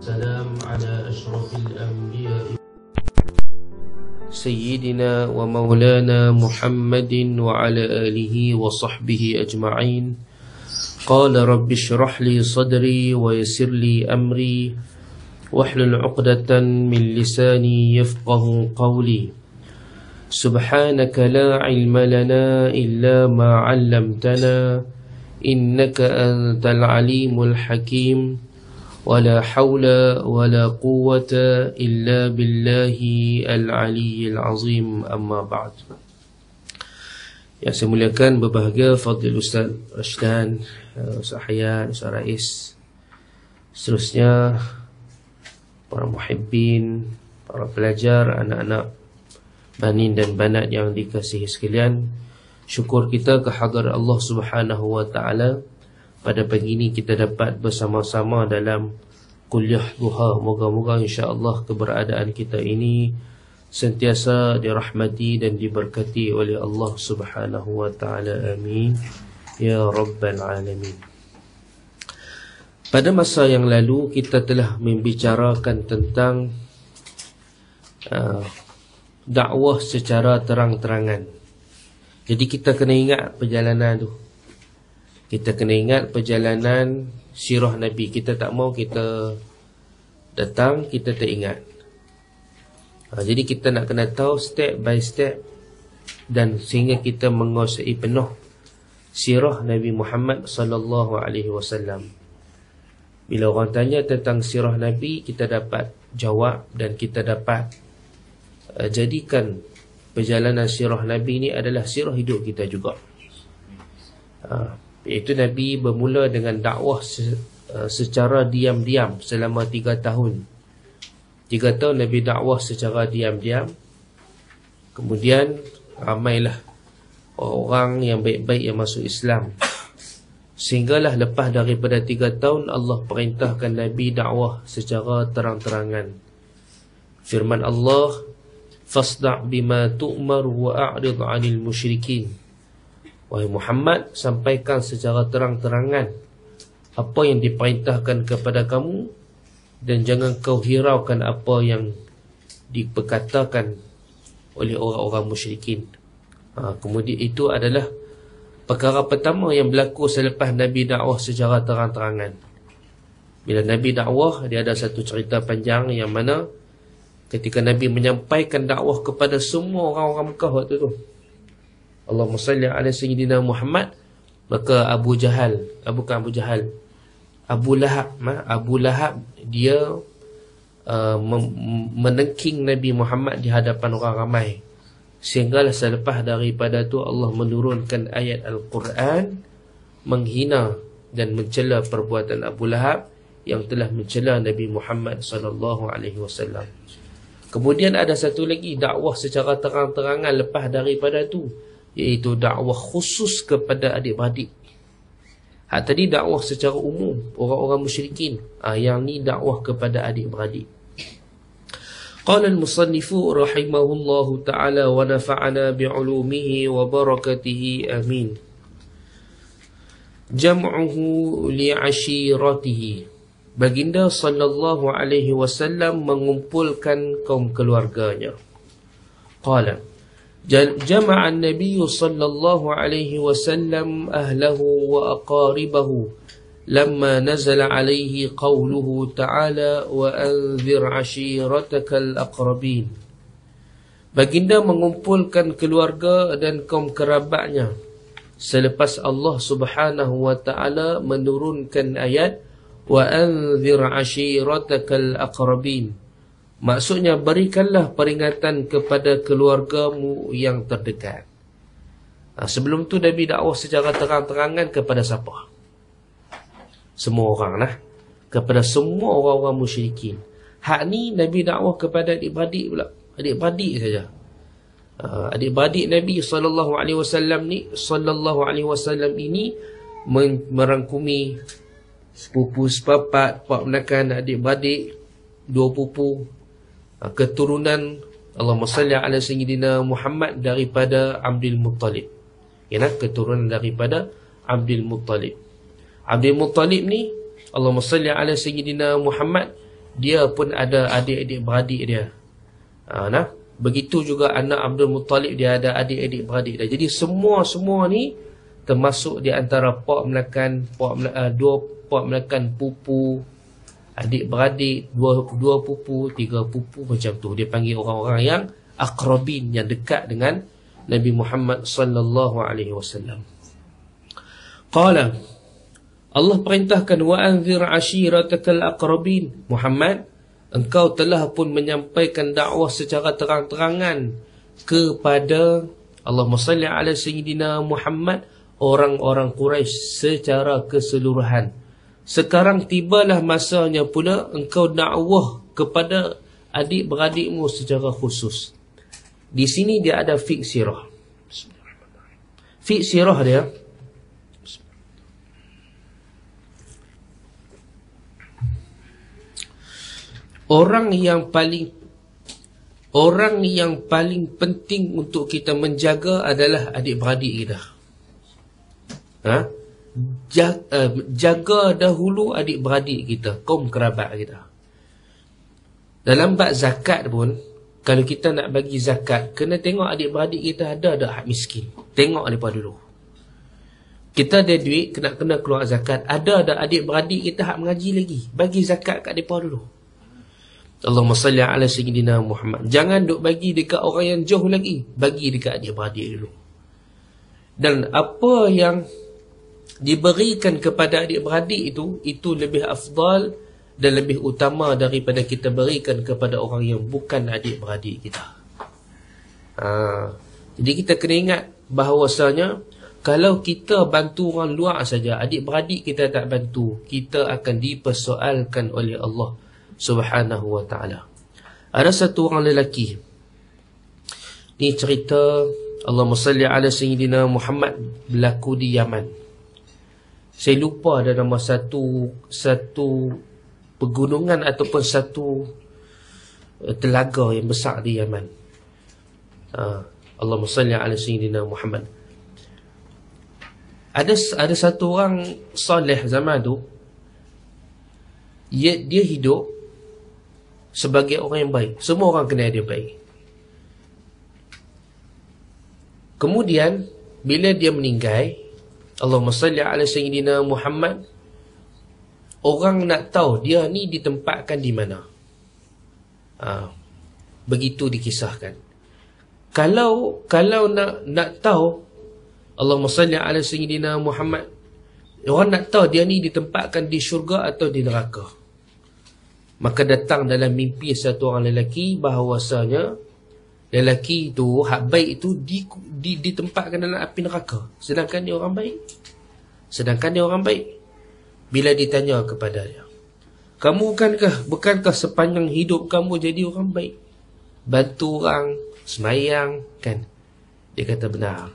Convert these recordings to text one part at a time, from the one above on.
سلام على أشرف الأنبياء سيدنا ومولانا محمد وعلى آله وصحبه أجمعين قال رب اشرح لي صدري ويسر لي أمري واحلل عقدة من لساني يفقه قولي سبحانك لا علم لنا إلا ما علمتنا إنك أنت العليم الحكيم ولا حول ولا قوة إلا بالله العلي العظيم أما بعد Yang saya muliakan berbahagia Fadil Ustaz Rashidan eh, Ustaz Hayat, Ustaz Rais Seterusnya Para muhibbin Para pelajar, anak-anak Banin dan banat yang dikasihi sekalian Syukur kita kehadar Allah Subhanahu Wa Taala pada pagi ini kita dapat bersama-sama dalam kuliah duha moga-moga insya-Allah keberadaan kita ini sentiasa dirahmati dan diberkati oleh Allah Subhanahu wa taala amin ya rabbal alamin pada masa yang lalu kita telah membicarakan tentang uh, dakwah secara terang-terangan jadi kita kena ingat perjalanan tu kita kena ingat perjalanan sirah Nabi. Kita tak mau kita datang, kita tak ingat. Ha, jadi kita nak kena tahu step by step dan sehingga kita menguasai penuh sirah Nabi Muhammad sallallahu alaihi wasallam. Bila orang tanya tentang sirah Nabi, kita dapat jawab dan kita dapat uh, jadikan perjalanan sirah Nabi ini adalah sirah hidup kita juga. Uh, iaitu Nabi bermula dengan dakwah uh, secara diam-diam selama tiga tahun Tiga tahun Nabi dakwah secara diam-diam kemudian ramailah orang yang baik-baik yang masuk Islam sehinggalah lepas daripada tiga tahun Allah perintahkan Nabi dakwah secara terang-terangan firman Allah fasda' bima tu'mar wa 'anil musyrikin Wahai Muhammad, sampaikan secara terang-terangan apa yang diperintahkan kepada kamu dan jangan kau hiraukan apa yang diperkatakan oleh orang-orang musyrikin. Ha, kemudian itu adalah perkara pertama yang berlaku selepas Nabi dakwah secara terang-terangan. Bila Nabi dakwah, dia ada satu cerita panjang yang mana ketika Nabi menyampaikan dakwah kepada semua orang-orang Mekah waktu itu. Allahumma salli ala sayyidina Muhammad maka Abu Jahal eh, bukan Abu Jahal Abu Lahab Abu Lahab dia uh, eh, menengking Nabi Muhammad di hadapan orang ramai sehingga selepas daripada tu Allah menurunkan ayat Al-Quran menghina dan mencela perbuatan Abu Lahab yang telah mencela Nabi Muhammad sallallahu alaihi wasallam. Kemudian ada satu lagi dakwah secara terang-terangan lepas daripada itu iaitu dakwah khusus kepada adik-beradik. Hak tadi dakwah secara umum orang-orang musyrikin. Ah ha, yang ni dakwah kepada adik-beradik. Qala al-musannifu rahimahullahu taala wa nafa'ana bi'ulumihi wa barakatihi amin. Jam'uhu li'ashiratihi. Baginda sallallahu alaihi wasallam mengumpulkan kaum keluarganya. Qala جمع النبي صلى الله عليه وسلم أهله وأقاربه لما نزل عليه قوله تعالى وأنذر عشيرتك الأقربين Baginda mengumpulkan keluarga dan kaum kerabatnya selepas Allah Subhanahu wa taala menurunkan ayat wa anzir ashiratakal aqrabin Maksudnya berikanlah peringatan kepada keluargamu yang terdekat. Ha, sebelum tu Nabi dakwah secara terang-terangan kepada siapa? Semua orang lah. Kepada semua orang-orang musyrikin. Hak ni Nabi dakwah kepada adik badik pula. Adik badik saja. Ha, adik badik Nabi sallallahu alaihi wasallam ni sallallahu alaihi wasallam ini merangkumi sepupu sepapat, pak menakan adik badik, dua pupu, Ah, keturunan Allahumma salli ala sayyidina Muhammad daripada Abdul Muttalib. Ya keturunan daripada Abdul Muttalib. Abdul Muttalib ni Allahumma salli ala sayyidina Muhammad dia pun ada adik-adik beradik dia. Ha, ah, nah, begitu juga anak Abdul Muttalib dia ada adik-adik beradik dia. Jadi semua-semua ni termasuk di antara pak melakan, pak uh, dua pak melakan pupu, adik-beradik, dua, dua pupu, tiga pupu macam tu. Dia panggil orang-orang yang akrabin, yang dekat dengan Nabi Muhammad sallallahu alaihi wasallam. Qala Allah perintahkan wa anzir ashiratakal aqrabin Muhammad engkau telah pun menyampaikan dakwah secara terang-terangan kepada Allahumma salli ala sayyidina Muhammad orang-orang Quraisy secara keseluruhan sekarang tibalah masanya pula engkau dakwah kepada adik-beradikmu secara khusus. Di sini dia ada fiqh sirah. Fiqh sirah dia. Orang yang paling orang yang paling penting untuk kita menjaga adalah adik-beradik kita. Ha? Eh, jaga, dahulu adik-beradik kita, kaum kerabat kita. Dalam bab zakat pun, kalau kita nak bagi zakat, kena tengok adik-beradik kita ada ada hak miskin. Tengok lepas dulu. Kita ada duit, kena kena keluar zakat. Ada ada adik-beradik kita hak mengaji lagi. Bagi zakat kat mereka dulu. Allahumma salli ala sayyidina Muhammad. Jangan duk bagi dekat orang yang jauh lagi. Bagi dekat adik-beradik dulu. Dan apa yang diberikan kepada adik-beradik itu itu lebih afdal dan lebih utama daripada kita berikan kepada orang yang bukan adik-beradik kita ha. jadi kita kena ingat bahawasanya kalau kita bantu orang luar saja adik-beradik kita tak bantu kita akan dipersoalkan oleh Allah subhanahu wa ta'ala ada satu orang lelaki ni cerita Allah salli ala sayyidina Muhammad berlaku di Yaman saya lupa ada nama satu satu pegunungan ataupun satu eh, telaga yang besar di Yaman. Ha, Allahumma salli ala sayyidina Muhammad. Ada ada satu orang soleh zaman tu dia, dia hidup sebagai orang yang baik. Semua orang kenal dia baik. Kemudian bila dia meninggal, Allahumma salli ala sayyidina Muhammad orang nak tahu dia ni ditempatkan di mana ha, begitu dikisahkan kalau kalau nak nak tahu Allahumma salli ala sayyidina Muhammad orang nak tahu dia ni ditempatkan di syurga atau di neraka maka datang dalam mimpi satu orang lelaki bahawasanya lelaki tu hak baik tu di, di, ditempatkan dalam api neraka sedangkan dia orang baik sedangkan dia orang baik bila ditanya kepada dia kamu bukankah bukankah sepanjang hidup kamu jadi orang baik bantu orang semayang kan dia kata benar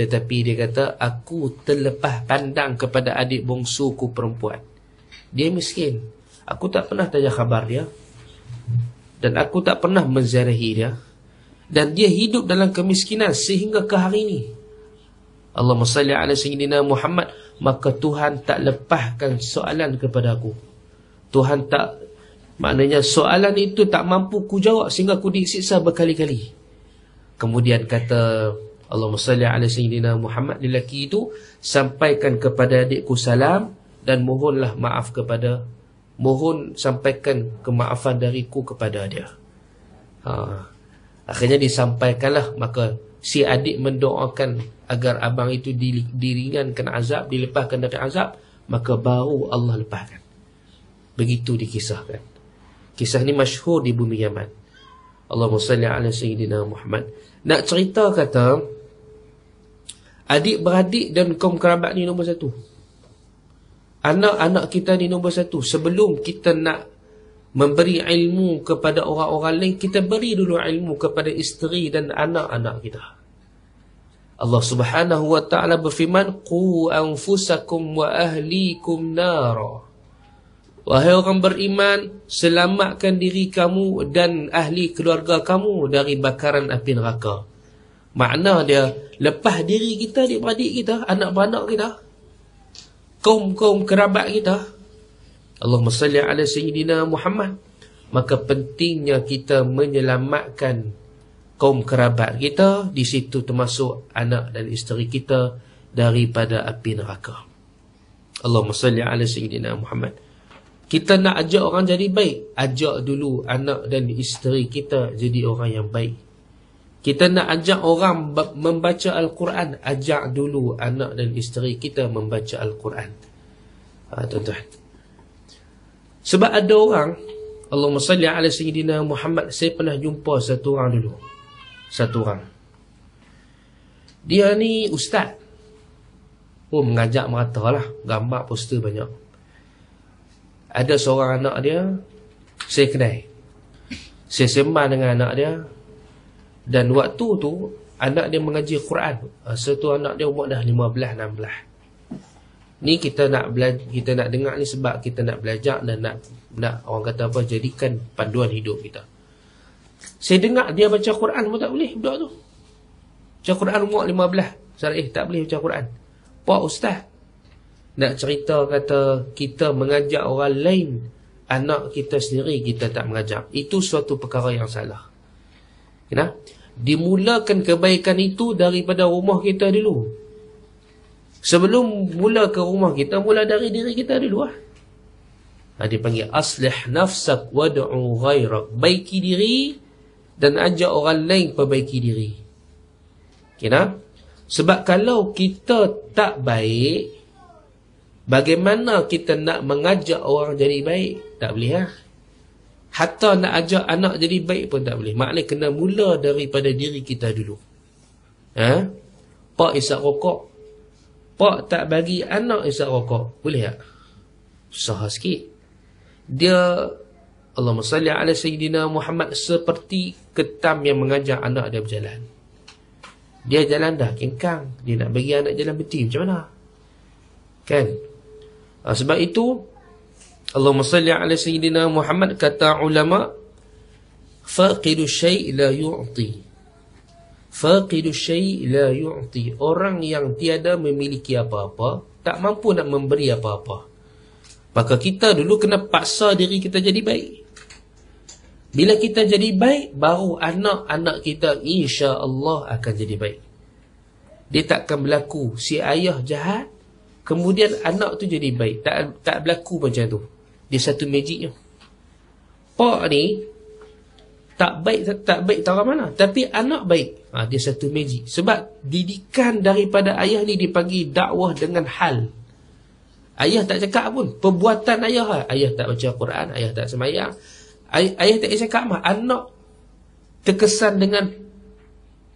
tetapi dia kata aku terlepas pandang kepada adik bongsu ku perempuan dia miskin aku tak pernah tanya khabar dia dan aku tak pernah menziarahi dia dan dia hidup dalam kemiskinan sehingga ke hari ini Allah salli ala sayyidina Muhammad maka Tuhan tak lepaskan soalan kepada aku Tuhan tak maknanya soalan itu tak mampu ku jawab sehingga ku disiksa berkali-kali kemudian kata Allah salli ala sayyidina Muhammad lelaki itu sampaikan kepada adikku salam dan mohonlah maaf kepada mohon sampaikan kemaafan dariku kepada dia ha Akhirnya disampaikanlah maka si adik mendoakan agar abang itu diringankan azab, dilepaskan dari azab, maka baru Allah lepaskan. Begitu dikisahkan. Kisah ini masyhur di bumi Yaman. Allahumma salli ala sayyidina Muhammad. Nak cerita kata adik-beradik dan kaum kerabat ni nombor satu. Anak-anak kita ni nombor satu. Sebelum kita nak memberi ilmu kepada orang-orang lain kita beri dulu ilmu kepada isteri dan anak-anak kita Allah Subhanahu wa taala berfirman qu anfusakum wa ahlikum nar wahai orang beriman selamatkan diri kamu dan ahli keluarga kamu dari bakaran api neraka makna dia lepas diri kita adik-beradik kita anak-anak kita kaum-kaum kerabat kita Allahumma salli ala sayyidina Muhammad maka pentingnya kita menyelamatkan kaum kerabat kita di situ termasuk anak dan isteri kita daripada api neraka Allahumma salli ala sayyidina Muhammad kita nak ajak orang jadi baik ajak dulu anak dan isteri kita jadi orang yang baik kita nak ajak orang membaca Al-Quran ajak dulu anak dan isteri kita membaca Al-Quran ha, tuan-tuan sebab ada orang Allahumma salli ala sayyidina Muhammad Saya pernah jumpa satu orang dulu Satu orang Dia ni ustaz Oh mengajak merata lah Gambar poster banyak Ada seorang anak dia Saya kenai, Saya sembah dengan anak dia Dan waktu tu Anak dia mengaji Quran Satu anak dia umur dah 15-16 Ni kita nak belajar, kita nak dengar ni sebab kita nak belajar dan nak nak orang kata apa jadikan panduan hidup kita. Saya dengar dia baca Quran pun tak boleh budak tu. Baca Quran umur 15. Sarah eh tak boleh baca Quran. Pak ustaz nak cerita kata kita mengajar orang lain anak kita sendiri kita tak mengajar. Itu suatu perkara yang salah. Kenapa? Dimulakan kebaikan itu daripada rumah kita dulu. Sebelum mula ke rumah kita Mula dari diri kita dulu lah ha, Dia panggil Aslih nafsak wadu'u ghairak Baiki diri Dan ajak orang lain perbaiki diri Okay nah? Sebab kalau kita tak baik Bagaimana kita nak mengajak orang jadi baik Tak boleh lah ha? Hatta nak ajak anak jadi baik pun tak boleh Maknanya kena mula daripada diri kita dulu Ha? Pak isap rokok pak tak bagi anak isap rokok. Boleh tak? Sah sikit. Dia Allahumma salli ala sayyidina Muhammad seperti ketam yang mengajar anak dia berjalan. Dia jalan dah kengkang, dia nak bagi anak jalan beti macam mana? Kan? Ah, sebab itu Allahumma salli ala sayyidina Muhammad kata ulama faqidu syai' la yu'ti. Faqidu syai la yu'ti. Orang yang tiada memiliki apa-apa, tak mampu nak memberi apa-apa. Maka kita dulu kena paksa diri kita jadi baik. Bila kita jadi baik, baru anak-anak kita insya Allah akan jadi baik. Dia takkan berlaku si ayah jahat, kemudian anak tu jadi baik. Tak tak berlaku macam tu. Dia satu magic tu. Pak ni, tak baik tak baik tahu mana tapi anak baik ha, dia satu meji sebab didikan daripada ayah ni dipanggil dakwah dengan hal ayah tak cakap pun perbuatan ayah ha. ayah tak baca Quran ayah tak semayang Ay- ayah tak cakap mah anak terkesan dengan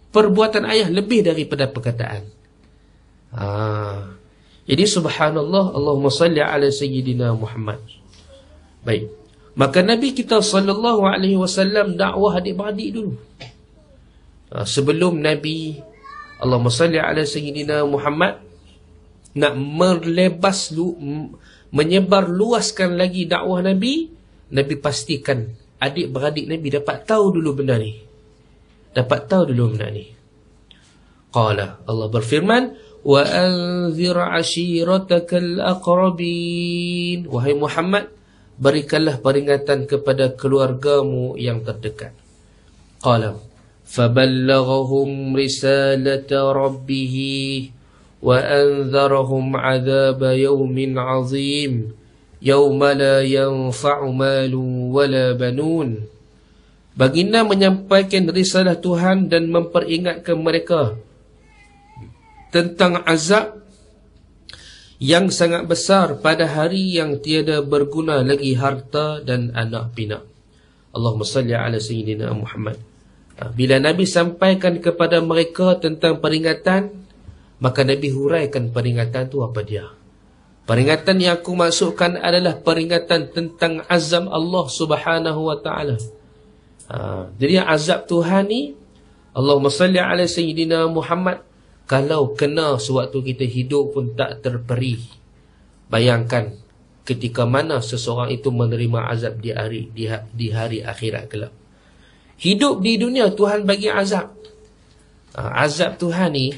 perbuatan ayah lebih daripada perkataan ha. jadi subhanallah Allahumma salli ala sayyidina Muhammad baik Maka Nabi kita sallallahu alaihi wasallam dakwah adik-beradik dulu. Ah, sebelum Nabi Allahumma salli ala sayyidina Muhammad nak melebas lu, menyebar luaskan lagi dakwah Nabi, Nabi pastikan adik-beradik Nabi dapat tahu dulu benda ni. Dapat tahu dulu benda ni. Qala Allah berfirman wa anzir ashiratakal aqrabin wahai Muhammad berikanlah peringatan kepada keluargamu yang terdekat. Qala faballaghahum risalata rabbih wa anzarahum azab yawmin azim yawma la yanfa'u malu wa la banun Baginda menyampaikan risalah Tuhan dan memperingatkan mereka tentang azab yang sangat besar pada hari yang tiada berguna lagi harta dan anak pinak. Allahumma salli ala sayyidina Muhammad. Ah, bila Nabi sampaikan kepada mereka tentang peringatan, maka Nabi huraikan peringatan itu apa dia? Peringatan yang aku masukkan adalah peringatan tentang azam Allah subhanahu wa ta'ala. Ah, jadi azab Tuhan ni, Allahumma salli ala sayyidina Muhammad, kalau kena sewaktu kita hidup pun tak terperi Bayangkan ketika mana seseorang itu menerima azab di hari, di, di hari akhirat kelak Hidup di dunia Tuhan bagi azab ha, Azab Tuhan ni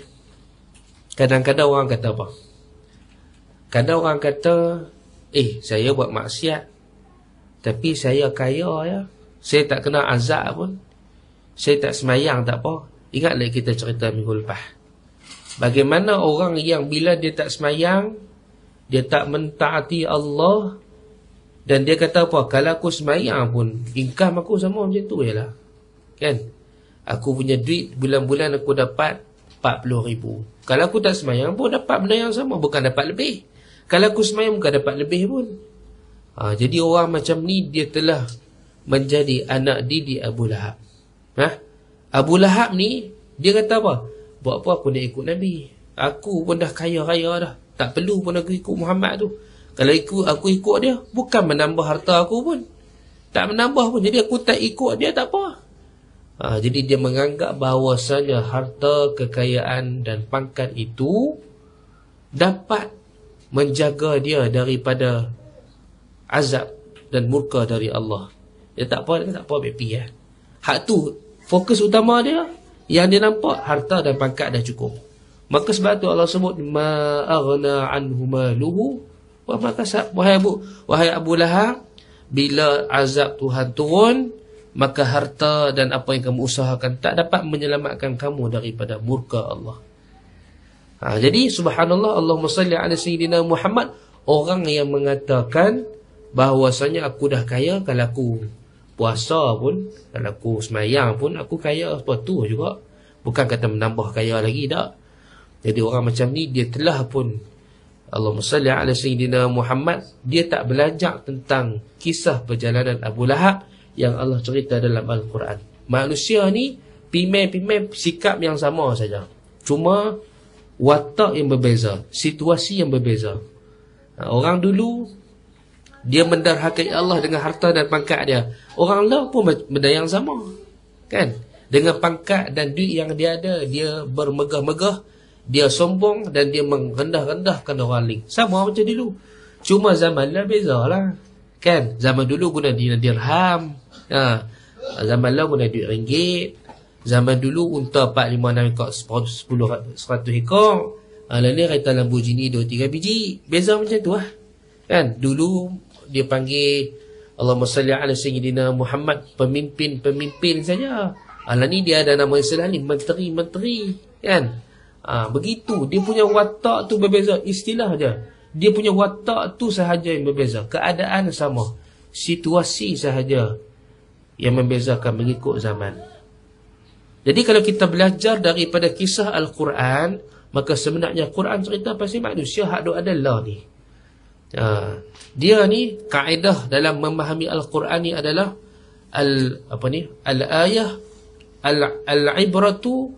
Kadang-kadang orang kata apa? Kadang orang kata Eh saya buat maksiat Tapi saya kaya ya Saya tak kena azab pun Saya tak semayang tak apa Ingatlah kita cerita minggu lepas Bagaimana orang yang bila dia tak semayang Dia tak mentaati Allah Dan dia kata apa? Kalau aku semayang pun Income aku sama macam tu je lah Kan? Aku punya duit bulan-bulan aku dapat RM40,000 Kalau aku tak semayang pun dapat benda yang sama Bukan dapat lebih Kalau aku semayang bukan dapat lebih pun ha, Jadi orang macam ni dia telah Menjadi anak didik Abu Lahab ha? Abu Lahab ni Dia kata apa? Buat apa aku nak ikut Nabi? Aku pun dah kaya raya dah. Tak perlu pun aku ikut Muhammad tu. Kalau aku, aku ikut dia, bukan menambah harta aku pun. Tak menambah pun. Jadi aku tak ikut dia, tak apa. Ha, jadi dia menganggap bahawasanya harta, kekayaan dan pangkat itu dapat menjaga dia daripada azab dan murka dari Allah. Dia tak apa, dia tak apa, baby ya. Hak tu, fokus utama dia yang dia nampak harta dan pangkat dah cukup. Maka sebab tu Allah sebut ma aghna anhumaluhu wa ma kasab wahai Abu wahai Abu Lahab bila azab Tuhan turun maka harta dan apa yang kamu usahakan tak dapat menyelamatkan kamu daripada murka Allah. Ha, jadi subhanallah Allah salli ala sayyidina Muhammad orang yang mengatakan bahwasanya aku dah kaya kalau aku puasa pun kalau aku semayang pun aku kaya sepatu juga bukan kata menambah kaya lagi tak jadi orang macam ni dia telah pun Allahumma salli ala sayyidina Muhammad dia tak belajar tentang kisah perjalanan Abu Lahab yang Allah cerita dalam Al-Quran manusia ni pimeh-pimeh sikap yang sama saja cuma watak yang berbeza situasi yang berbeza ha, orang dulu dia mendarhakai Allah dengan harta dan pangkat dia. Orang lain pun benda yang sama. Kan? Dengan pangkat dan duit yang dia ada, dia bermegah-megah, dia sombong dan dia mengendah-endahkan orang lain. Sama macam dulu. Cuma zaman lah bezalah. Kan? Zaman dulu guna dirham. Ha. Zaman lah guna duit ringgit. Zaman dulu unta 4, 5, 6 ekor, 10, 100 ekor. Ha, lalu kereta Lamborghini 2, 3 biji. Beza macam tu lah. Kan? Dulu dia panggil Allahumma salli ala sayyidina Muhammad pemimpin-pemimpin saja. Alah ah, ni dia ada nama Islam ni menteri-menteri kan. Ha, begitu dia punya watak tu berbeza istilah aja. Dia punya watak tu sahaja yang berbeza. Keadaan sama. Situasi sahaja yang membezakan mengikut zaman. Jadi kalau kita belajar daripada kisah Al-Quran, maka sebenarnya Quran cerita pasal manusia hak ada Allah ni. Ha. Dia ni kaedah dalam memahami Al-Quran ni adalah al apa ni? Al-ayah al-ibratu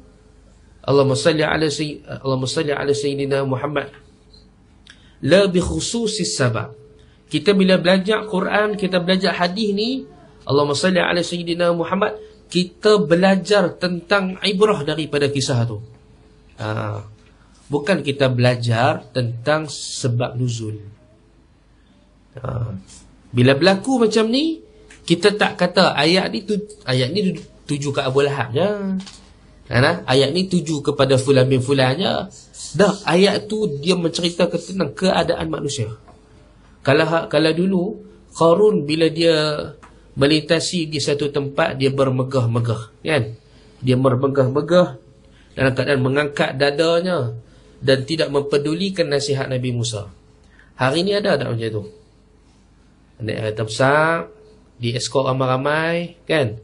Al Allahumma salli ala sayy Allahumma salli ala sayyidina Muhammad. La bi khususis sabab. Kita bila belajar Quran, kita belajar hadis ni, Allahumma salli ala sayyidina Muhammad, kita belajar tentang ibrah daripada kisah tu. Ha. Bukan kita belajar tentang sebab nuzul. Ha. Bila berlaku macam ni, kita tak kata ayat ni tu, ayat ni tuju ke Abu Lahab je. Ha, ayat ni tuju kepada fulan bin fulan je. Dah, ayat tu dia menceritakan tentang keadaan manusia. Kalau ha, kalau dulu, Qarun bila dia melintasi di satu tempat, dia bermegah-megah. Kan? Dia bermegah-megah dalam keadaan mengangkat dadanya dan tidak mempedulikan nasihat Nabi Musa. Hari ni ada tak macam tu? Naik kereta besar Di escort ramai-ramai Kan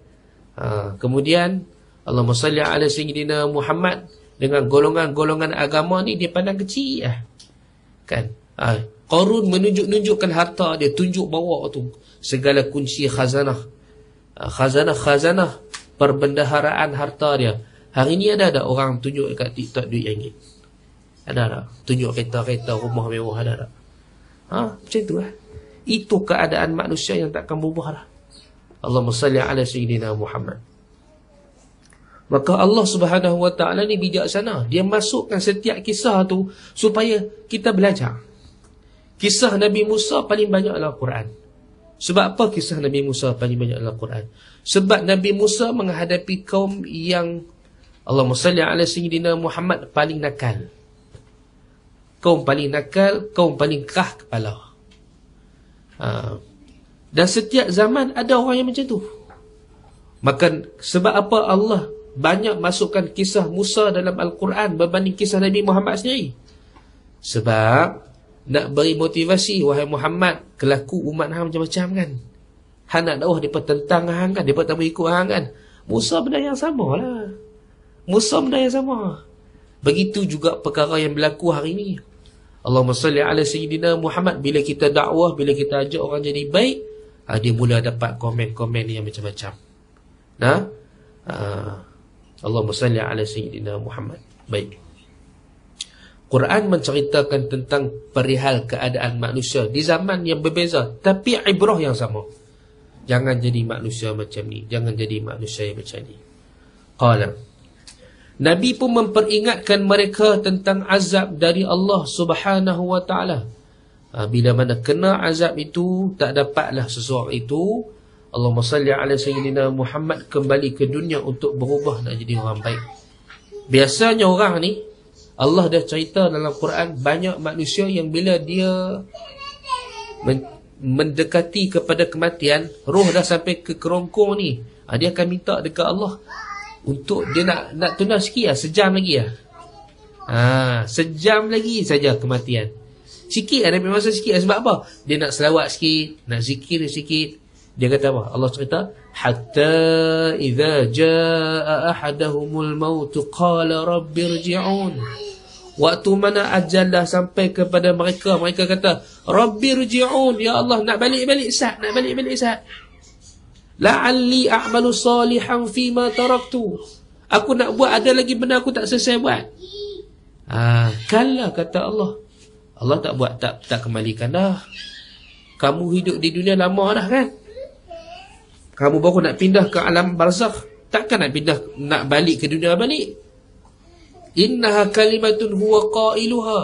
ha, Kemudian Allah salli ala sayyidina Muhammad Dengan golongan-golongan agama ni Dia pandang kecil lah Kan ha, Korun menunjuk-nunjukkan harta Dia tunjuk bawa tu Segala kunci khazanah ha, Khazanah-khazanah Perbendaharaan harta dia Hari ni ada ada orang tunjuk kat TikTok duit yang ini. Ada tak? Tunjuk kereta-kereta rumah mewah ada tak? Ha? Macam tu lah. Eh? Itu keadaan manusia yang tak akan berubah lah. Allahumma salli ala sayyidina Muhammad. Maka Allah Subhanahu Wa Taala ni bijaksana. Dia masukkan setiap kisah tu supaya kita belajar. Kisah Nabi Musa paling banyak adalah Quran. Sebab apa kisah Nabi Musa paling banyak adalah Quran? Sebab Nabi Musa menghadapi kaum yang Allah Musalli ala Sayyidina Muhammad paling nakal. Kaum paling nakal, kaum paling kerah kepala. Ha. Dan setiap zaman ada orang yang macam tu Maka sebab apa Allah banyak masukkan kisah Musa dalam Al-Quran Berbanding kisah Nabi Muhammad sendiri Sebab nak beri motivasi wahai Muhammad Kelaku umat hang macam-macam kan Han nak dakwah dia tentang hang kan Dia tak ikut hang kan Musa benda yang sama lah Musa benda yang sama Begitu juga perkara yang berlaku hari ini Allahumma salli ala Sayyidina Muhammad Bila kita dakwah, bila kita ajak orang jadi baik uh, Dia mula dapat komen-komen yang macam-macam Nah, uh, Allahumma salli ala Sayyidina Muhammad Baik Quran menceritakan tentang perihal keadaan manusia di zaman yang berbeza tapi ibrah yang sama. Jangan jadi manusia macam ni, jangan jadi manusia yang macam ni. Qala Nabi pun memperingatkan mereka tentang azab dari Allah Subhanahu Wa Taala. Ah, bila mana kena azab itu, tak dapatlah sesuatu. itu Allahumma salli ala sayyidina Muhammad kembali ke dunia untuk berubah dan jadi orang baik. Biasanya orang ni Allah dah cerita dalam Quran banyak manusia yang bila dia mendekati kepada kematian, roh dah sampai ke kerongkong ni, ah, dia akan minta dekat Allah untuk dia nak nak tunang sikit lah Sejam lagi lah ha, Sejam lagi saja kematian Sikit lah Nabi Masa sikit lah Sebab apa? Dia nak selawat sikit Nak zikir sikit Dia kata apa? Allah cerita Hatta Iza Ja'a Ahadahumul Mautu Qala Rabbi Rji'un Waktu mana ajal sampai kepada mereka Mereka kata Rabbi Rji'un Ya Allah nak balik-balik sah Nak balik-balik sah La La'alli a'malu salihan fi ma taraktu. Aku nak buat ada lagi benda aku tak selesai buat. Ah, kata Allah. Allah tak buat tak tak kembalikan dah. Kamu hidup di dunia lama dah kan? Kamu baru nak pindah ke alam barzakh. Takkan nak pindah nak balik ke dunia balik. Inna kalimatun huwa qailuha.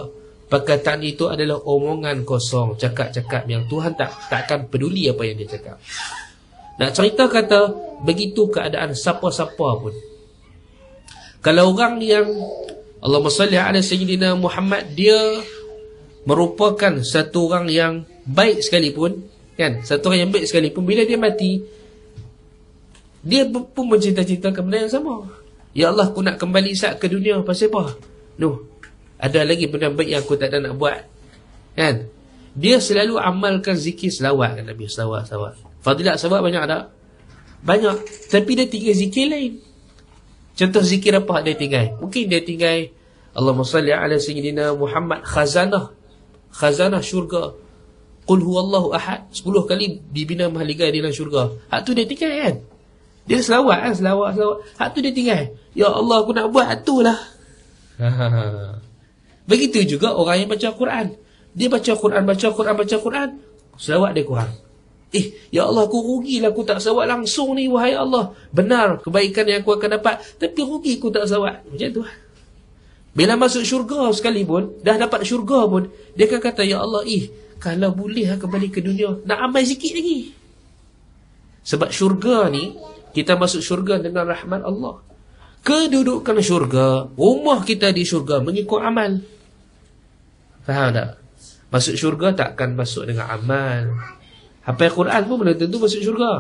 Perkataan itu adalah omongan kosong, cakap-cakap yang Tuhan tak takkan peduli apa yang dia cakap. Nak cerita kata begitu keadaan siapa-siapa pun. Kalau orang yang Allah salli ala sayyidina Muhammad dia merupakan satu orang yang baik sekalipun kan satu orang yang baik sekalipun bila dia mati dia pun mencita-cita kepada yang sama ya Allah aku nak kembali sat ke dunia pasal apa noh ada lagi benda baik yang aku tak ada nak buat kan dia selalu amalkan zikir selawat kan Nabi selawat selawat Fadilat sebab banyak tak? Banyak Tapi dia tinggal zikir lain Contoh zikir apa dia tinggal? Mungkin dia tinggal Allahumma salli ala sayyidina Muhammad khazanah Khazanah syurga Qul Allahu ahad Sepuluh kali dibina mahligai di dalam syurga Hak tu dia tinggal kan? Dia selawat kan? Selawat, selawat Hak tu dia tinggal Ya Allah aku nak buat hak tu lah Begitu juga orang yang baca Quran Dia baca Quran, baca Quran, baca Quran Selawat dia kurang Eh, ya Allah aku rugilah aku tak sawat langsung ni wahai Allah. Benar kebaikan yang aku akan dapat tapi rugi aku tak sawat. Macam tu. Lah. Bila masuk syurga sekalipun, dah dapat syurga pun, dia akan kata, Ya Allah, ih, eh, kalau boleh lah kembali ke dunia, nak amal sikit lagi. Sebab syurga ni, kita masuk syurga dengan rahmat Allah. Kedudukan syurga, rumah kita di syurga mengikut amal. Faham tak? Masuk syurga takkan masuk dengan amal. Hafal Quran pun belum tentu masuk syurga.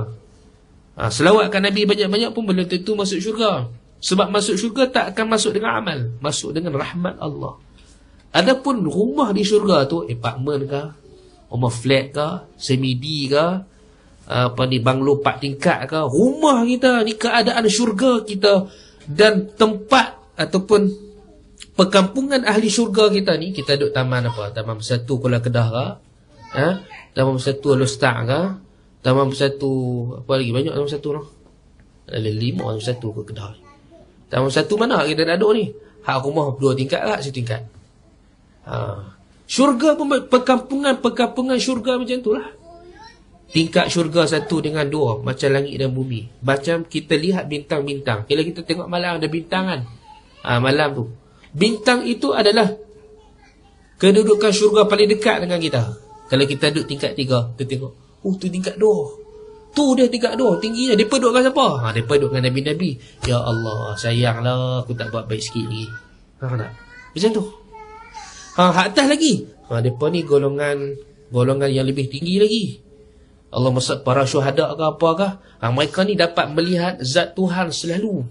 Ha, selawat kat Nabi banyak-banyak pun belum tentu masuk syurga. Sebab masuk syurga tak akan masuk dengan amal. Masuk dengan rahmat Allah. Adapun rumah di syurga tu, apartment ke, rumah flat ke, semi-B ke, apa ni, banglo 4 tingkat ke, rumah kita ni keadaan syurga kita dan tempat ataupun perkampungan ahli syurga kita ni, kita duduk taman apa, taman satu Kuala Kedah lah eh ha? tambah bersatu alustar ke tambah bersatu apa lagi banyak tambah satu noh ada lima tambah satu ke kedai tambah satu mana kita nak duduk ni hak rumah dua tingkat lah satu tingkat ha syurga pun perkampungan perkampungan syurga macam tu lah tingkat syurga satu dengan dua macam langit dan bumi macam kita lihat bintang-bintang kalau eh, kita tengok malam ada bintang kan ha, malam tu bintang itu adalah kedudukan syurga paling dekat dengan kita kalau kita duduk tingkat tiga, kita tengok. Oh, tu tingkat dua. Tu dia tingkat dua. tinggi Dia duduk dengan siapa? Ha, dia duduk dengan Nabi-Nabi. Ya Allah, ah, sayanglah. Aku tak buat baik sikit lagi. Faham tak? Macam tu. Ha, hak atas lagi. Ha, mereka ni golongan golongan yang lebih tinggi lagi. Allah maksud para syuhada ke apa ke? Ha, mereka ni dapat melihat zat Tuhan selalu.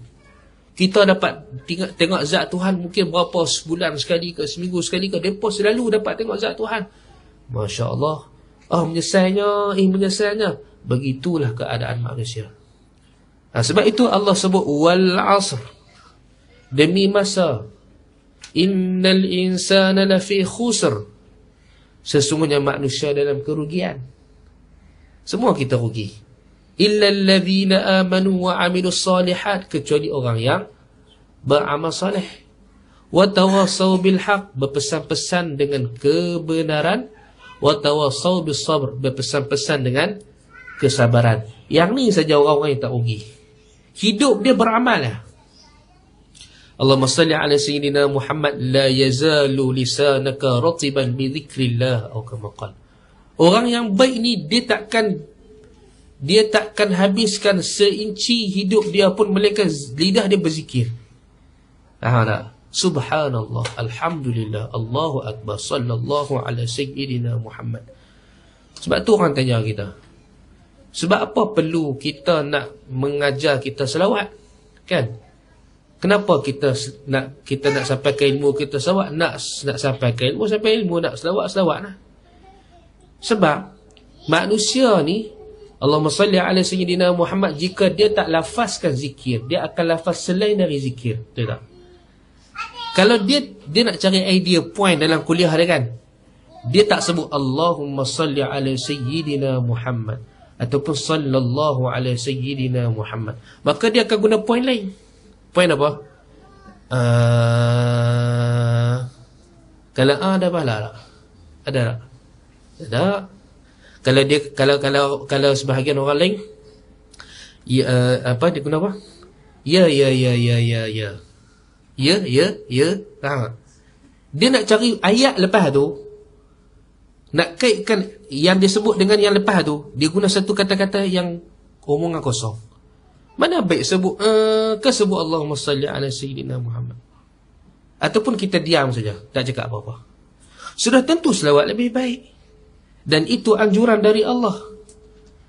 Kita dapat tengok, tengok zat Tuhan mungkin berapa sebulan sekali ke seminggu sekali ke. Mereka selalu dapat tengok zat Tuhan. Masya Allah Oh ah, menyesalnya Eh menyesalnya Begitulah keadaan manusia nah, Sebab itu Allah sebut Wal asr Demi masa Innal insana lafi khusr Sesungguhnya manusia dalam kerugian Semua kita rugi Illa alladhina amanu wa amilu salihat Kecuali orang yang Beramal salih Wa tawasaw bilhaq Berpesan-pesan dengan kebenaran watawasau bis sabr berpesan-pesan dengan kesabaran. Yang ni saja orang-orang yang tak ugi. Hidup dia beramallah. Allahumma salli ala sayyidina Muhammad la yazalu lisanaka ratiban bi dhikrillah au kama qala Orang yang baik ni dia takkan dia takkan habiskan seinci hidup dia pun melainkan lidah dia berzikir. Faham tak? Subhanallah, Alhamdulillah, Allahu Akbar, Sallallahu ala Sayyidina Muhammad. Sebab tu orang tanya kita. Sebab apa perlu kita nak mengajar kita selawat? Kan? Kenapa kita nak kita nak sampai sampaikan ilmu kita selawat? Nak nak sampaikan ilmu, sampai ilmu nak selawat, selawat lah. Sebab manusia ni Allah salli ala sayyidina Muhammad jika dia tak lafazkan zikir dia akan lafaz selain dari zikir betul tak kalau dia dia nak cari idea point dalam kuliah dia kan. Dia tak sebut Allahumma salli ala sayyidina Muhammad ataupun sallallahu alaihi sayyidina Muhammad. Maka dia akan guna point lain. Point apa? Uh, kalau ah, ada bala tak? Ada tak? Ada. Kalau dia kalau kalau kalau sebahagian orang lain ya, uh, apa dia guna apa? ya ya ya ya ya. ya. Ya, ya, ya, faham Dia nak cari ayat lepas tu Nak kaitkan yang disebut dengan yang lepas tu Dia guna satu kata-kata yang omongan kosong Mana baik sebut uh, eh, Ke sebut Allahumma salli ala sayyidina Muhammad Ataupun kita diam saja Tak cakap apa-apa Sudah tentu selawat lebih baik Dan itu anjuran dari Allah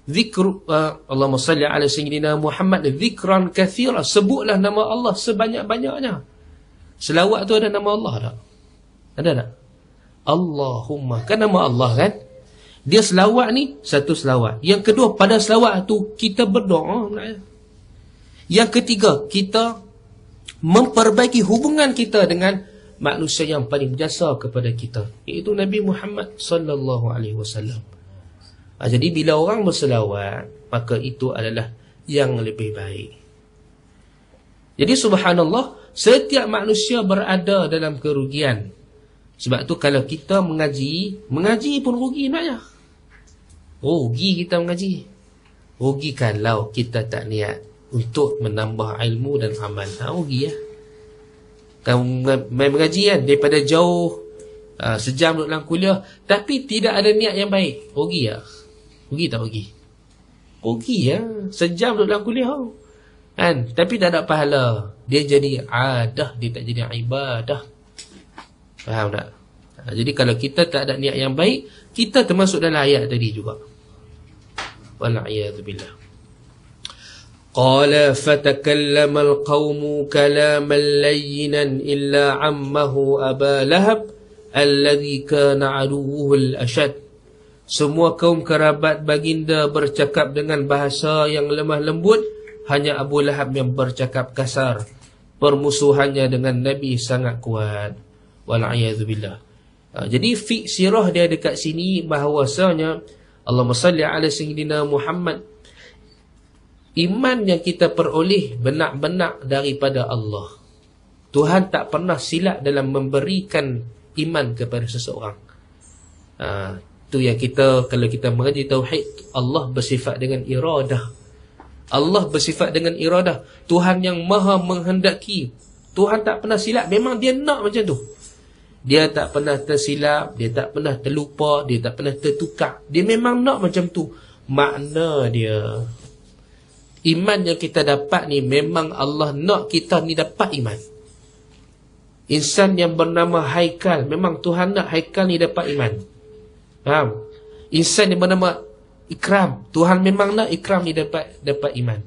Zikr uh, eh, Allahumma salli ala sayyidina Muhammad Zikran kathira Sebutlah nama Allah sebanyak-banyaknya Selawat tu ada nama Allah tak? Ada tak? Allahumma Kan nama Allah kan? Dia selawat ni Satu selawat Yang kedua pada selawat tu Kita berdoa Yang ketiga Kita Memperbaiki hubungan kita dengan Manusia yang paling berjasa kepada kita Iaitu Nabi Muhammad Sallallahu Alaihi Wasallam. Ah, jadi bila orang berselawat Maka itu adalah yang lebih baik Jadi subhanallah Setiap manusia berada dalam kerugian. Sebab tu kalau kita mengaji, mengaji pun rugi nak ya. Rugi kita mengaji. Rugi kalau kita tak niat untuk menambah ilmu dan amal. Ha, rugi ya. Kamu main mengaji kan daripada jauh ha, sejam duduk dalam kuliah tapi tidak ada niat yang baik. Rugi ya. Rugi tak rugi? Rugi ya. Sejam duduk dalam kuliah. Oh. Kan? Tapi tak ada pahala. Dia jadi adah, dia tak jadi ibadah. Faham tak? Ha, jadi kalau kita tak ada niat yang baik, kita termasuk dalam ayat tadi juga. Wal'ayyadzubillah. قال فتكلم القوم كلاما لينا إلا عمه أبا لهب الذي كان عدوه الأشد semua kaum kerabat baginda bercakap dengan bahasa yang lemah lembut hanya Abu Lahab yang bercakap kasar Permusuhannya dengan Nabi sangat kuat Wala'ayyadzubillah ha, Jadi fiq sirah dia dekat sini bahawasanya Allah salli ala sayyidina Muhammad Iman yang kita peroleh benak-benak daripada Allah Tuhan tak pernah silap dalam memberikan iman kepada seseorang Itu ha, uh, yang kita, kalau kita mengaji Tauhid Allah bersifat dengan iradah Allah bersifat dengan iradah. Tuhan yang maha menghendaki. Tuhan tak pernah silap. Memang dia nak macam tu. Dia tak pernah tersilap. Dia tak pernah terlupa. Dia tak pernah tertukar. Dia memang nak macam tu. Makna dia. Iman yang kita dapat ni memang Allah nak kita ni dapat iman. Insan yang bernama Haikal. Memang Tuhan nak Haikal ni dapat iman. Faham? Insan yang bernama ikram. Tuhan memang nak ikram ni dapat dapat iman.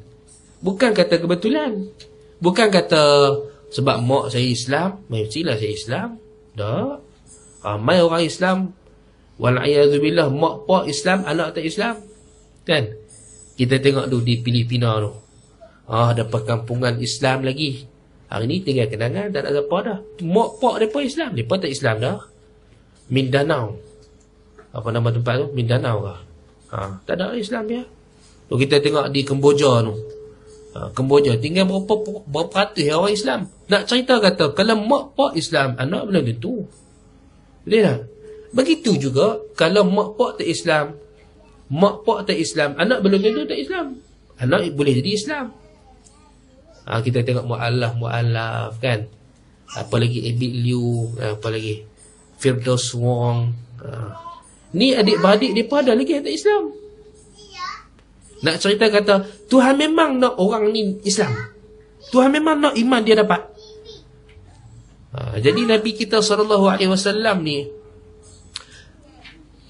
Bukan kata kebetulan. Bukan kata sebab mak saya Islam, mestilah saya Islam. Dah. Ramai orang Islam. Wal'ayazubillah, mak pak Islam, anak tak Islam. Kan? Kita tengok tu di Filipina tu. Ah, ada perkampungan Islam lagi. Hari ni tinggal kenangan, dan ada apa dah. Mak pak mereka Islam. Mereka tak Islam dah. Mindanao. Apa nama tempat tu? Mindanao lah ha, Tak ada Islam ya Lalu Kita tengok di Kemboja tu ha, Kemboja tinggal berapa Berperatus orang Islam Nak cerita kata Kalau mak pak Islam Anak belum gitu Boleh tak? Begitu juga Kalau mak pak tak Islam Mak pak tak Islam Anak belum gitu tak Islam Anak boleh jadi Islam ha, Kita tengok mu'alaf mu'alaf kan Apa lagi Abid Liu eh, Apa lagi Firdaus Wong Haa Ni adik-beradik mereka ada lagi yang Islam. Nak cerita kata, Tuhan memang nak orang ni Islam. Tuhan memang nak iman dia dapat. Ha, jadi Nabi kita SAW ni,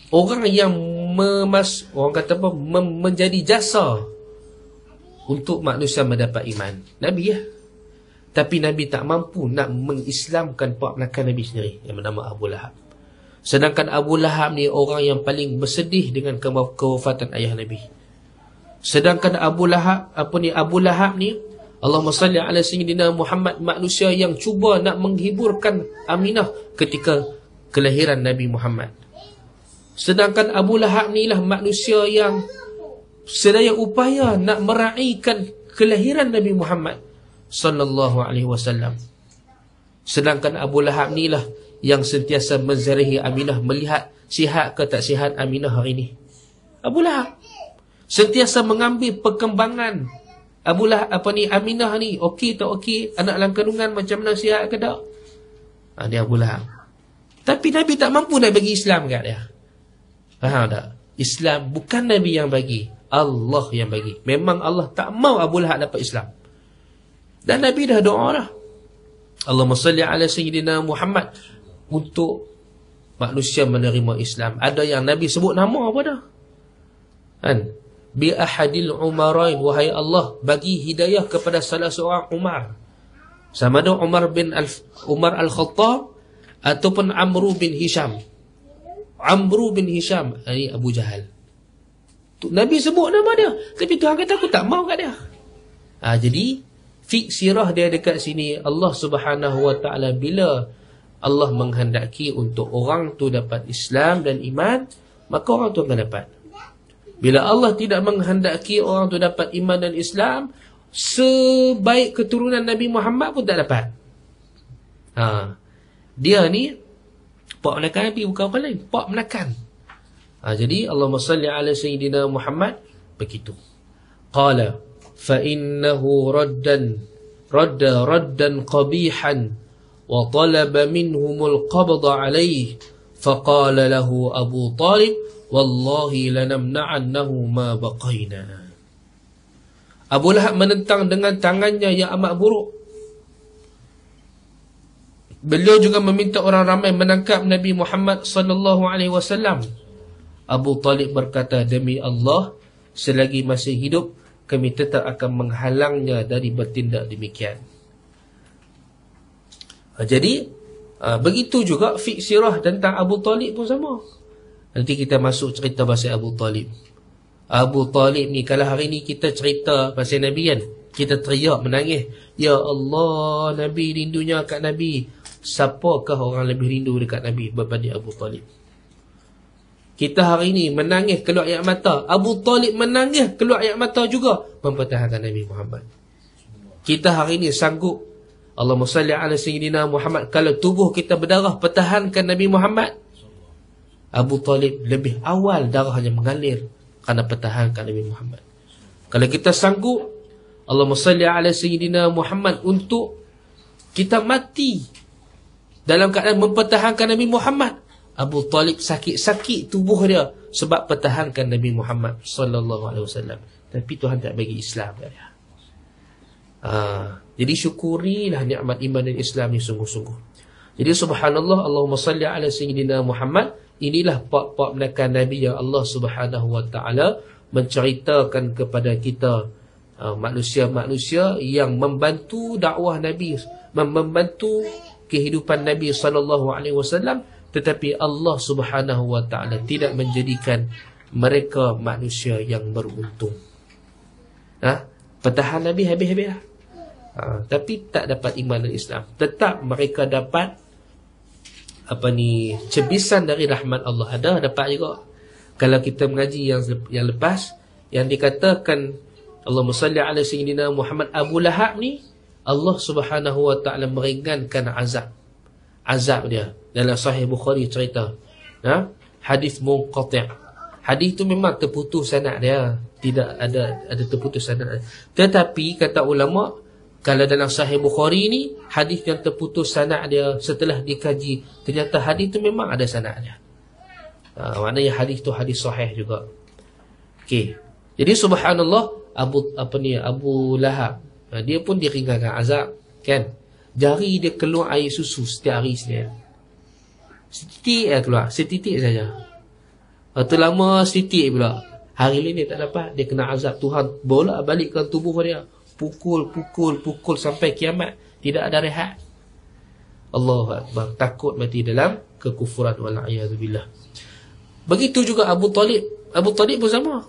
orang yang memas, orang kata apa, mem- menjadi jasa untuk manusia mendapat iman. Nabi ya. Tapi Nabi tak mampu nak mengislamkan pak belakang Nabi sendiri yang bernama Abu Lahab. Sedangkan Abu Lahab ni orang yang paling bersedih dengan kewafatan ayah Nabi. Sedangkan Abu Lahab, apa ni Abu Lahab ni, Allahumma salli ala sayyidina Muhammad manusia yang cuba nak menghiburkan Aminah ketika kelahiran Nabi Muhammad. Sedangkan Abu Lahab ni lah manusia yang sedaya upaya nak meraihkan kelahiran Nabi Muhammad sallallahu alaihi wasallam. Sedangkan Abu Lahab ni lah yang sentiasa menzarihi Aminah melihat sihat ke tak sihat Aminah hari ini. Abu Lahab. Sentiasa mengambil perkembangan Abu Lahab apa ni Aminah ni okey tak okey anak dalam kandungan macam mana sihat ke tak? Ha, dia Abu Lahab. Tapi Nabi tak mampu nak bagi Islam kat dia. Faham tak? Islam bukan Nabi yang bagi. Allah yang bagi. Memang Allah tak mau Abu Lahab dapat Islam. Dan Nabi dah doa dah. Allahumma salli ala sayyidina Muhammad untuk manusia menerima Islam. Ada yang Nabi sebut nama apa dah? Kan? Bi ahadil umarain wahai Allah bagi hidayah kepada salah seorang Umar. Sama ada Umar bin Al Umar Al-Khattab ataupun Amru bin Hisham. Amru bin Hisham ini Abu Jahal. Nabi sebut nama dia. Tapi Tuhan kata aku tak mau kat dia. Ha, jadi fiksirah dia dekat sini Allah Subhanahu Wa Taala bila Allah menghendaki untuk orang tu dapat Islam dan iman, maka orang tu akan dapat. Bila Allah tidak menghendaki orang tu dapat iman dan Islam, sebaik keturunan Nabi Muhammad pun tak dapat. Ha. Dia ni, Pak Melakan Nabi bukan orang lain. Pak Melakan. Ha, jadi, Allah salli ala Sayyidina Muhammad, begitu. Qala, fa'innahu raddan, radda raddan qabihan, وطلب منهم القبض عليه فقال له أبو طالب والله لنمنعنه ما بقينا Abu Lahab menentang dengan tangannya yang amat buruk. Beliau juga meminta orang ramai menangkap Nabi Muhammad sallallahu alaihi wasallam. Abu Talib berkata demi Allah selagi masih hidup kami tetap akan menghalangnya dari bertindak demikian. Ah, jadi ah, begitu juga fiksirah tentang Abu Talib pun sama. Nanti kita masuk cerita pasal Abu Talib. Abu Talib ni kalau hari ni kita cerita pasal Nabi kan, kita teriak menangis, ya Allah Nabi rindunya kat Nabi. Siapakah orang lebih rindu dekat Nabi berbanding Abu Talib? Kita hari ini menangis keluar air mata. Abu Talib menangis keluar air mata juga. Mempertahankan Nabi Muhammad. Kita hari ini sanggup Allahumma salli ala sayyidina Muhammad kalau tubuh kita berdarah pertahankan Nabi Muhammad Abu Talib lebih awal darahnya mengalir kerana pertahankan Nabi Muhammad kalau kita sanggup Allahumma salli ala sayyidina Muhammad untuk kita mati dalam keadaan mempertahankan Nabi Muhammad Abu Talib sakit-sakit tubuh dia sebab pertahankan Nabi Muhammad sallallahu alaihi wasallam tapi Tuhan tak bagi Islam dia. Ah jadi syukurilah nikmat iman dan Islam ni sungguh-sungguh. Jadi subhanallah Allahumma salli ala sayyidina Muhammad. Inilah pak-pak belakang Nabi yang Allah Subhanahu wa taala menceritakan kepada kita uh, manusia-manusia uh, yang membantu dakwah Nabi, membantu kehidupan Nabi sallallahu alaihi wasallam tetapi Allah Subhanahu wa taala tidak menjadikan mereka manusia yang beruntung. Ha? Petahan Nabi habis-habislah ha, tapi tak dapat iman dan Islam tetap mereka dapat apa ni cebisan dari rahmat Allah ada dapat juga kalau kita mengaji yang yang lepas yang dikatakan Allah musalli ala sayyidina Muhammad Abu Lahab ni Allah Subhanahu wa taala meringankan azab azab dia dalam sahih Bukhari cerita ha? hadis muqatti' hadis tu memang terputus sanad dia tidak ada ada terputus sanad tetapi kata ulama kalau dalam sahih Bukhari ni hadis yang terputus sanad dia setelah dikaji ternyata hadis tu memang ada sanadnya. Ha, yang hadis tu hadis sahih juga. Okey. Jadi subhanallah Abu apa ni Abu Lahab ha, dia pun diringankan azab kan. Jari dia keluar air susu setiap hari setiap. Setitik eh, keluar, setitik saja. Atau ha, lama setitik pula. Hari ini dia tak dapat, dia kena azab Tuhan bolak balikkan tubuh dia pukul, pukul, pukul sampai kiamat tidak ada rehat. Allahu akbar, takut mati dalam kekufuran wal a'yazubillah. Begitu juga Abu Talib, Abu Talib pun sama.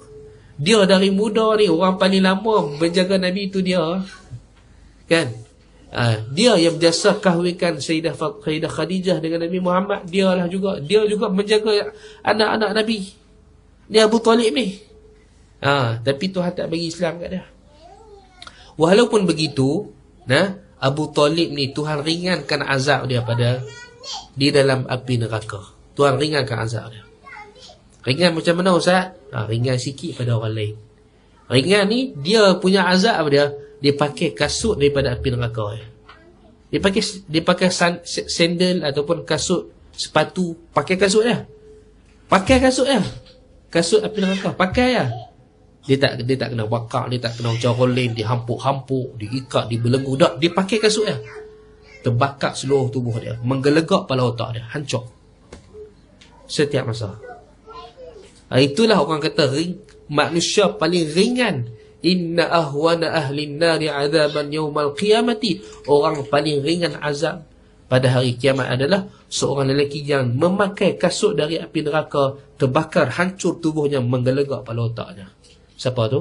Dia dari muda ni orang paling lama menjaga Nabi itu dia. Kan? Ha, dia yang berjasa kahwinkan Sayyidah Sayyidah Khadijah dengan Nabi Muhammad, Dia lah juga dia juga menjaga anak-anak Nabi. Ni Abu Talib ni. Ha, tapi Tuhan tak bagi Islam kat dia. Walaupun begitu, nah Abu Talib ni Tuhan ringankan azab dia pada di dalam api neraka. Tuhan ringankan azab dia. Ringan macam mana Ustaz? Ha, ringan sikit pada orang lain. Ringan ni dia punya azab apa dia? Dia pakai kasut daripada api neraka dia. Dia pakai dia pakai sandal ataupun kasut sepatu, pakai kasut dia. Pakai kasut dia. Kasut api neraka, pakai ah. Ya. Dia tak dia tak kena bakar, dia tak kena jorol dihampuk-hampuk, diikat, dibelenggu. dah dia pakai kasut dia. Terbakar seluruh tubuh dia. Menggelegak pala otak dia. Hancur. Setiap masa. Ha, itulah orang kata ring, manusia paling ringan. Inna ahwana ahli nari azaban yawmal qiyamati. Orang paling ringan azab pada hari kiamat adalah seorang lelaki yang memakai kasut dari api neraka terbakar hancur tubuhnya menggelegak pala otaknya. Siapa tu?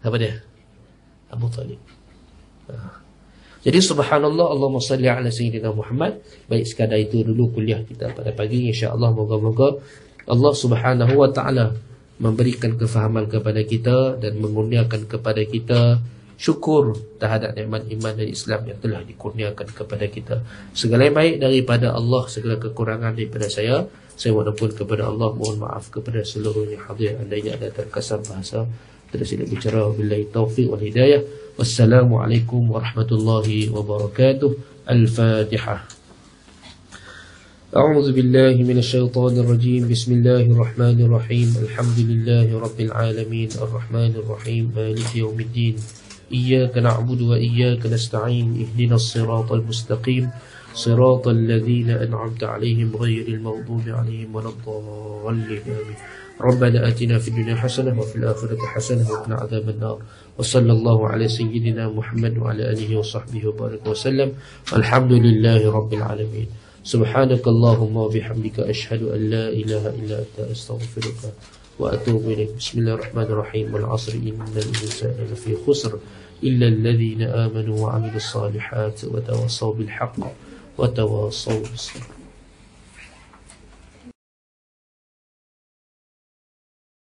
Siapa dia? Abu Talib ha. Jadi subhanallah Allahumma salli ala sayyidina Muhammad Baik sekadar itu dulu kuliah kita pada pagi InsyaAllah moga-moga Allah subhanahu wa ta'ala Memberikan kefahaman kepada kita Dan mengurniakan kepada kita syukur terhadap nikmat iman dan Islam yang telah dikurniakan kepada kita. Segala yang baik daripada Allah, segala kekurangan daripada saya. Saya walaupun kepada Allah mohon maaf kepada seluruhnya hadir andainya ada terkasar bahasa tersilap bicara billahi taufiq wal hidayah wassalamualaikum warahmatullahi wabarakatuh al-fatihah أعوذ بالله من الشيطان الرجيم بسم الله الرحمن الرحيم الحمد لله رب العالمين الرحمن الرحيم مالك يوم الدين إياك نعبد وإياك نستعين اهدنا الصراط المستقيم صراط الذين أنعمت عليهم غير المغضوب عليهم ولا الضالين آمين ربنا آتنا في الدنيا حسنة وفي الآخرة حسنة وقنا عذاب النار وصلى الله على سيدنا محمد وعلى آله وصحبه وبارك وسلم الحمد لله رب العالمين سبحانك اللهم وبحمدك أشهد أن لا إله إلا أنت أستغفرك وأتوب إليك بسم الله الرحمن الرحيم والعصر إن الإنسان لفي خسر إلا الذين آمنوا وعملوا الصالحات وتواصوا بالحق وتواصوا بالصبر